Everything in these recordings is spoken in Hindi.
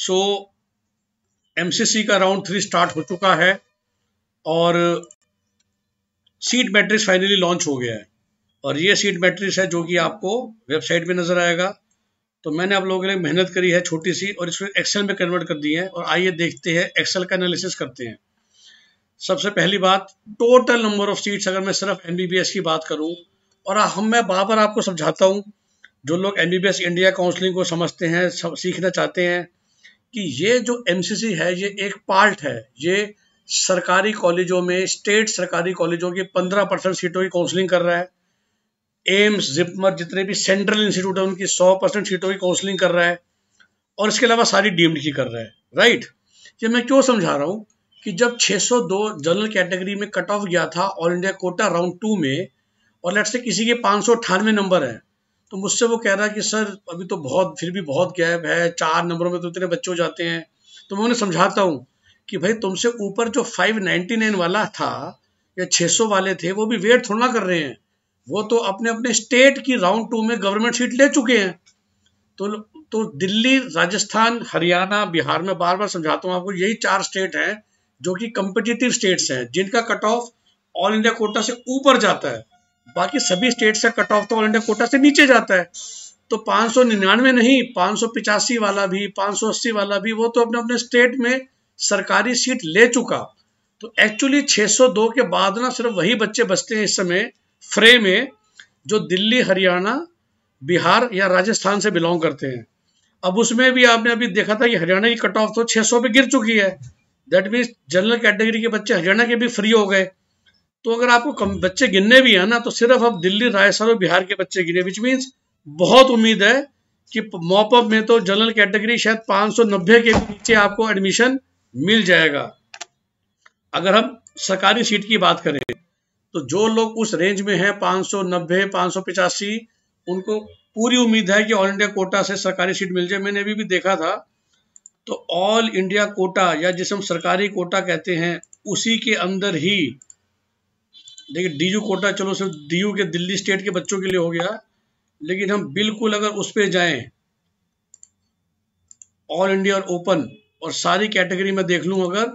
सो एमसीसी का राउंड थ्री स्टार्ट हो चुका है और सीट मैट्रिक्स फाइनली लॉन्च हो गया है और ये सीट मैट्रिक्स है जो कि आपको वेबसाइट में नज़र आएगा तो मैंने आप लोगों के लिए मेहनत करी है छोटी सी और इसको एक्सेल में कन्वर्ट कर दी है और आइए देखते हैं एक्सेल का एनालिसिस करते हैं सबसे पहली बात टोटल नंबर ऑफ सीट्स अगर मैं सिर्फ एम की बात करूँ और हम मैं बार बार आपको समझाता हूँ जो लोग एम इंडिया काउंसलिंग को समझते हैं सीखना चाहते हैं कि ये जो एमसीसी है ये एक पार्ट है ये सरकारी कॉलेजों में स्टेट सरकारी कॉलेजों की पंद्रह परसेंट सीटों की काउंसलिंग कर रहा है एम्स जिपमर जितने भी सेंट्रल इंस्टीट्यूट है उनकी सौ परसेंट सीटों की काउंसलिंग कर रहा है और इसके अलावा सारी डीम्ड की कर रहा है राइट ये मैं क्यों समझा रहा हूँ कि जब 602 जनरल कैटेगरी में कट ऑफ गया था all India quota round two में और लेट से किसी के पाँच नंबर हैं तो मुझसे वो कह रहा है कि सर अभी तो बहुत फिर भी बहुत गैप है चार नंबरों में तो इतने बच्चे हो जाते हैं तो मैं उन्हें समझाता हूँ कि भाई तुमसे ऊपर जो 599 वाला था या 600 वाले थे वो भी वेट थोड़ा कर रहे हैं वो तो अपने अपने स्टेट की राउंड टू में गवर्नमेंट सीट ले चुके हैं तो तो दिल्ली राजस्थान हरियाणा बिहार में बार बार समझाता हूँ आपको यही चार स्टेट हैं जो कि कंपिटिटिव स्टेट्स हैं जिनका cut off all India quota से ऊपर जाता है बाकी सभी स्टेट से कट ऑफ तो ऑल इंडिया कोटा से नीचे जाता है तो पाँच सौ निन्यानवे नहीं पाँच सौ पिचासी वाला भी पाँच सौ अस्सी वाला भी वो तो अपने अपने स्टेट में सरकारी सीट ले चुका तो एक्चुअली 602 के बाद ना सिर्फ वही बच्चे बचते हैं इस समय फ्रे में जो दिल्ली हरियाणा बिहार या राजस्थान से बिलोंग करते हैं अब उसमें भी आपने अभी देखा था कि हरियाणा की कट ऑफ तो 600 पे गिर चुकी है दैट मीन्स जनरल कैटेगरी के बच्चे हरियाणा के भी फ्री हो गए तो अगर आपको कम बच्चे गिनने भी हैं ना तो सिर्फ अब दिल्ली रायसर और बिहार के बच्चे गिने विच मीन्स बहुत उम्मीद है कि मॉपअप में तो जनरल कैटेगरी शायद 590 के नीचे आपको एडमिशन मिल जाएगा अगर हम सरकारी सीट की बात करें तो जो लोग उस रेंज में हैं 590 585 उनको पूरी उम्मीद है कि ऑल इंडिया कोटा से सरकारी सीट मिल जाए मैंने अभी भी देखा था तो ऑल इंडिया कोटा या जिसे हम सरकारी कोटा कहते हैं उसी के अंदर ही देखिए डी कोटा चलो सिर्फ डी के दिल्ली स्टेट के बच्चों के लिए हो गया लेकिन हम बिल्कुल अगर उस पर जाएं ऑल इंडिया ओपन और सारी कैटेगरी में देख लूँ अगर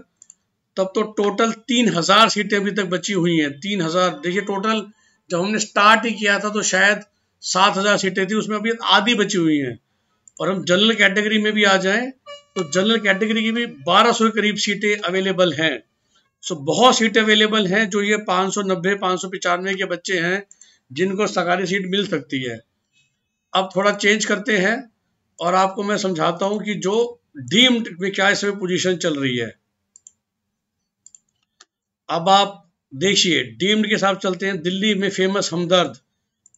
तब तो टोटल तीन हज़ार सीटें अभी तक बची हुई हैं तीन हज़ार देखिए टोटल जब हमने स्टार्ट ही किया था तो शायद सात हज़ार सीटें थी उसमें अभी आधी बची हुई हैं और हम जनरल कैटेगरी में भी आ जाएं तो जनरल कैटेगरी की भी बारह सौ के करीब सीटें अवेलेबल हैं सो बहुत सीट अवेलेबल हैं जो ये पाँच सौ नब्बे सौ के बच्चे हैं जिनको सरकारी सीट मिल सकती है अब थोड़ा चेंज करते हैं और आपको मैं समझाता हूं कि जो डीम्ड में क्या इस समय पोजीशन चल रही है अब आप देखिए डीम्ड के हिसाब चलते हैं दिल्ली में फेमस हमदर्द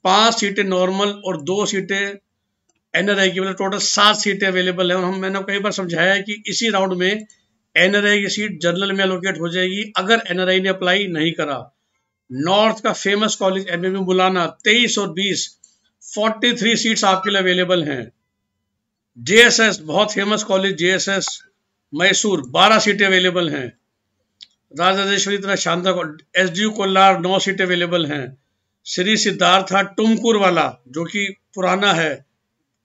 पांच सीटें नॉर्मल और दो सीटें एनआरआई की मतलब टोटल सात सीटें अवेलेबल है और हम मैंने कई बार समझाया है कि इसी राउंड में एनआरआई की सीट जनरल में एलोकेट हो जाएगी अगर एनआरआई ने अप्लाई नहीं करा नॉर्थ का फेमस कॉलेज एमएमयू मुलाना 23 और 20 43 सीट्स आपके लिए अवेलेबल हैं जेएसएस बहुत फेमस कॉलेज जेएसएस मैसूर 12 सीटें अवेलेबल हैं राजेश्वरी तरह शानदार एस डी कोल्लार नौ सीटें अवेलेबल हैं श्री सिद्धार्था टुमकुर वाला जो कि पुराना है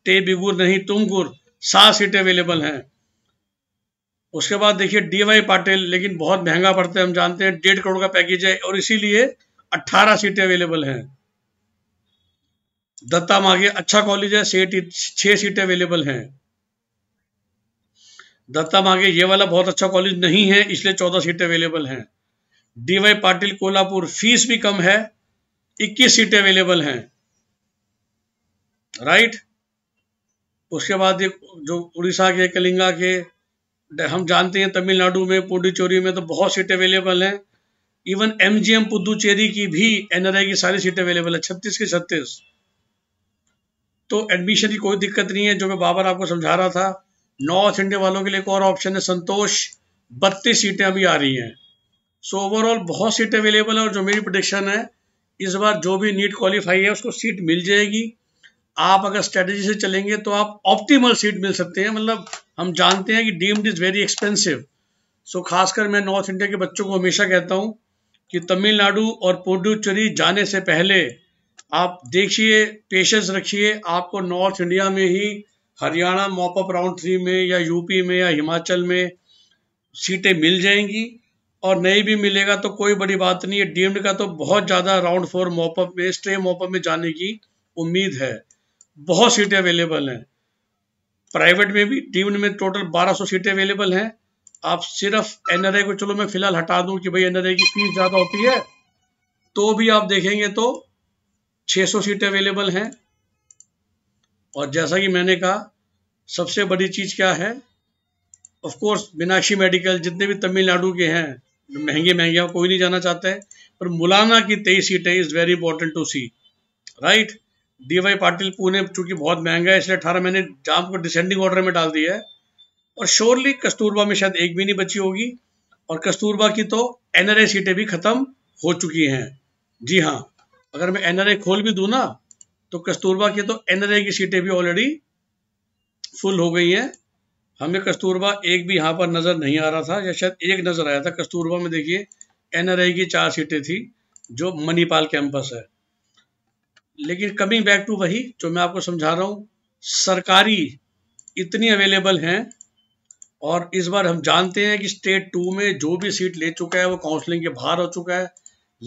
टे बिगुर नहीं टुमकुर सात सीटें अवेलेबल हैं उसके बाद देखिए डीवाई पाटिल लेकिन बहुत महंगा पड़ता है हम जानते हैं डेढ़ करोड़ का पैकेज है और इसीलिए 18 सीटें अवेलेबल हैं दत्ता माघे अच्छा कॉलेज है छह सीटें अवेलेबल हैं दत्ता माघे ये वाला बहुत अच्छा कॉलेज नहीं है इसलिए चौदह सीटें अवेलेबल हैं डीवाई पाटिल कोल्हापुर फीस भी कम है इक्कीस सीटें अवेलेबल हैं राइट उसके बाद जो उड़ीसा के कलिंगा के हम जानते हैं तमिलनाडु में पुडुचेरी में तो बहुत सीटें अवेलेबल हैं even M G M Puducherry की भी एनआरआई की सारी सीटें अवेलेबल है छत्तीस की छत्तीस तो एडमिशन की कोई दिक्कत नहीं है जो मैं बाबर आपको समझा रहा था नॉर्थ इंडिया वालों के लिए एक और ऑप्शन है संतोष बत्तीस सीटें अभी आ रही हैं सो so, ओवरऑल बहुत सीटें अवेलेबल है और जो मेरी प्रोडिक्शन है इस बार जो भी नीट क्वालिफाई है उसको सीट मिल जाएगी आप अगर स्ट्रेटेजी से चलेंगे तो आप ऑप्टिमल सीट मिल सकते हैं मतलब हम जानते हैं कि deemed is very expensive so खासकर मैं नॉर्थ इंडिया के बच्चों को हमेशा कहता हूँ कि तमिलनाडु और पुडुचेरी जाने से पहले आप देखिए पेशेंस रखिए आपको नॉर्थ इंडिया में ही हरियाणा मॉपअप राउंड थ्री में या यूपी में या हिमाचल में सीटें मिल जाएंगी और नहीं भी मिलेगा तो कोई बड़ी बात नहीं है डीम्ड का तो बहुत ज़्यादा राउंड फोर मॉपअप में स्ट्रे मॉपअप में जाने की उम्मीद है बहुत सीटें अवेलेबल हैं प्राइवेट में भी डीम्ड में टोटल 1200 सीटें अवेलेबल हैं आप सिर्फ एन को चलो मैं फिलहाल हटा दूं कि भाई एन की फीस ज़्यादा होती है तो भी आप देखेंगे तो 600 सीटें अवेलेबल हैं और जैसा कि मैंने कहा सबसे बड़ी चीज़ क्या है ऑफकोर्स मीनाक्षी मेडिकल जितने भी तमिलनाडु के हैं महंगे महंगे कोई नहीं जाना चाहते हैं पर मुलाना की तेईस सीटें is very important to see right D Y Patil Pune चूंकि बहुत महंगा है इसलिए अठारह महीने जाम को डिसेंडिंग ऑर्डर में डाल दिया है और श्योरली कस्तूरबा में शायद एक भी नहीं बची होगी और कस्तूरबा की तो आई सीटें भी खत्म हो चुकी हैं जी हाँ अगर मैं आई खोल भी दूँ ना तो कस्तूरबा की तो आई की सीटें भी ऑलरेडी फुल हो गई हैं हमें कस्तूरबा एक भी यहाँ पर नज़र नहीं आ रहा था या शायद एक नज़र आया था कस्तूरबा में देखिए आई की चार सीटें थी जो मणिपाल कैंपस है लेकिन कमिंग बैक टू वही जो मैं आपको समझा रहा हूँ सरकारी इतनी अवेलेबल हैं और इस बार हम जानते हैं कि स्टेट टू में जो भी सीट ले चुका है वो काउंसलिंग के बाहर हो चुका है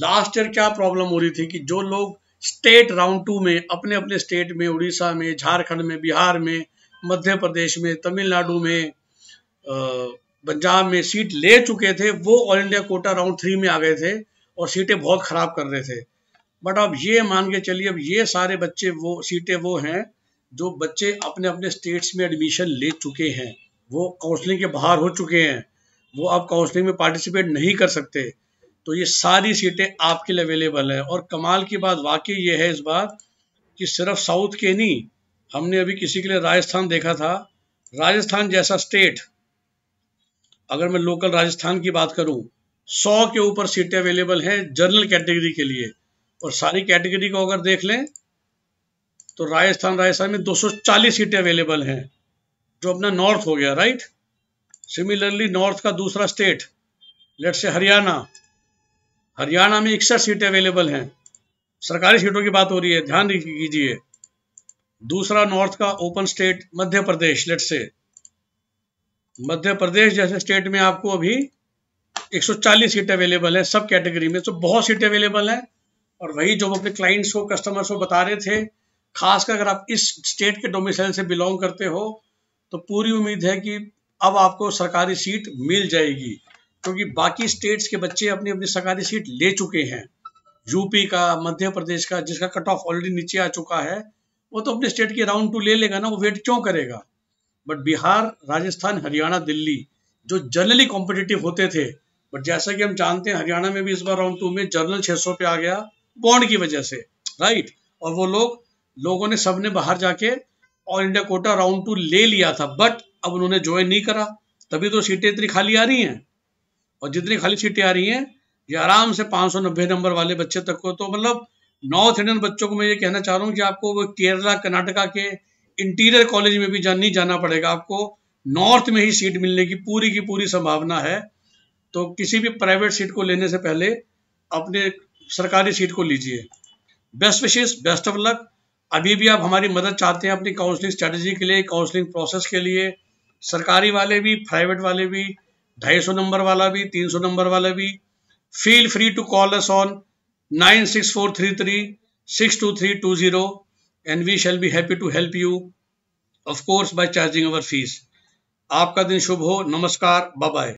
लास्ट ईयर क्या प्रॉब्लम हो रही थी कि जो लोग स्टेट राउंड टू में अपने अपने स्टेट में उड़ीसा में झारखंड में बिहार में मध्य प्रदेश में तमिलनाडु में पंजाब में सीट ले चुके थे वो all India quota round three में आ गए थे और सीटें बहुत ख़राब कर रहे थे बट आप ये मान के चलिए अब ये सारे बच्चे वो सीटें वो हैं जो बच्चे अपने अपने स्टेट्स में एडमिशन ले चुके हैं वो काउंसलिंग के बाहर हो चुके हैं वो आप काउंसलिंग में पार्टिसिपेट नहीं कर सकते तो ये सारी सीटें आपके लिए अवेलेबल है और कमाल की बात वाकई ये है इस बार कि सिर्फ साउथ के नहीं हमने अभी किसी के लिए राजस्थान देखा था राजस्थान जैसा स्टेट अगर मैं लोकल राजस्थान की बात करूं सौ के ऊपर सीटें अवेलेबल हैं जनरल कैटेगरी के लिए और सारी कैटेगरी को अगर देख लें तो राजस्थान राजस्थान में 240 सीटें अवेलेबल हैं जो अपना नॉर्थ हो गया राइट सिमिलरली नॉर्थ का दूसरा स्टेट लेट से हरियाणा हरियाणा में इकसठ सीटें अवेलेबल हैं सरकारी सीटों की बात हो रही है ध्यान कीजिए दूसरा नॉर्थ का open state Madhya Pradesh late से मध्य प्रदेश जैसे स्टेट में आपको अभी 140 सीटें अवेलेबल है सब कैटेगरी में तो बहुत सीटें अवेलेबल हैं और वही जो अपने क्लाइंट्स को कस्टमर्स को बता रहे थे खासकर अगर आप इस स्टेट के डोमिसाइल से बिलोंग करते हो तो पूरी उम्मीद है कि अब आपको सरकारी सीट मिल जाएगी क्योंकि बाकी स्टेट्स के बच्चे अपनी अपनी सरकारी सीट ले चुके हैं यूपी का मध्य प्रदेश का जिसका कट ऑफ ऑलरेडी नीचे आ चुका है वो तो अपने स्टेट की राउंड टू ले लेगा ना वो वेट क्यों करेगा बट बिहार राजस्थान हरियाणा दिल्ली जो जनरली कॉम्पिटिटिव होते थे बट जैसा कि हम जानते हैं हरियाणा में भी इस बार राउंड टू में जनरल 600 पे आ गया बॉन्ड की वजह से राइट और वो लोग लोगों ने सबने बाहर जाके all India quota round two ले लिया था बट अब उन्होंने ज्वाइन नहीं करा तभी तो सीटें इतनी खाली आ रही हैं और जितनी खाली सीटें आ रही हैं ये आराम से पाँच नंबर वाले बच्चे तक को तो मतलब नॉर्थ इंडियन बच्चों को मैं ये कहना चाह रहा हूँ कि आपको वो केरला कर्नाटका के इंटीरियर कॉलेज में भी जा, नहीं जाना पड़ेगा आपको नॉर्थ में ही सीट मिलने की पूरी की पूरी संभावना है तो किसी भी प्राइवेट सीट को लेने से पहले अपने सरकारी सीट को लीजिए बेस्ट विशेष बेस्ट ऑफ लक अभी भी आप हमारी मदद चाहते हैं अपनी काउंसलिंग स्ट्रेटजी के लिए काउंसलिंग प्रोसेस के लिए सरकारी वाले भी प्राइवेट वाले भी ढाई सौ नंबर वाला भी तीन सौ नंबर वाला भी feel free to call us on nine six four three three six two three two zero and we shall be happy to help you of course by charging our fees आपका दिन शुभ हो नमस्कार बाय बाय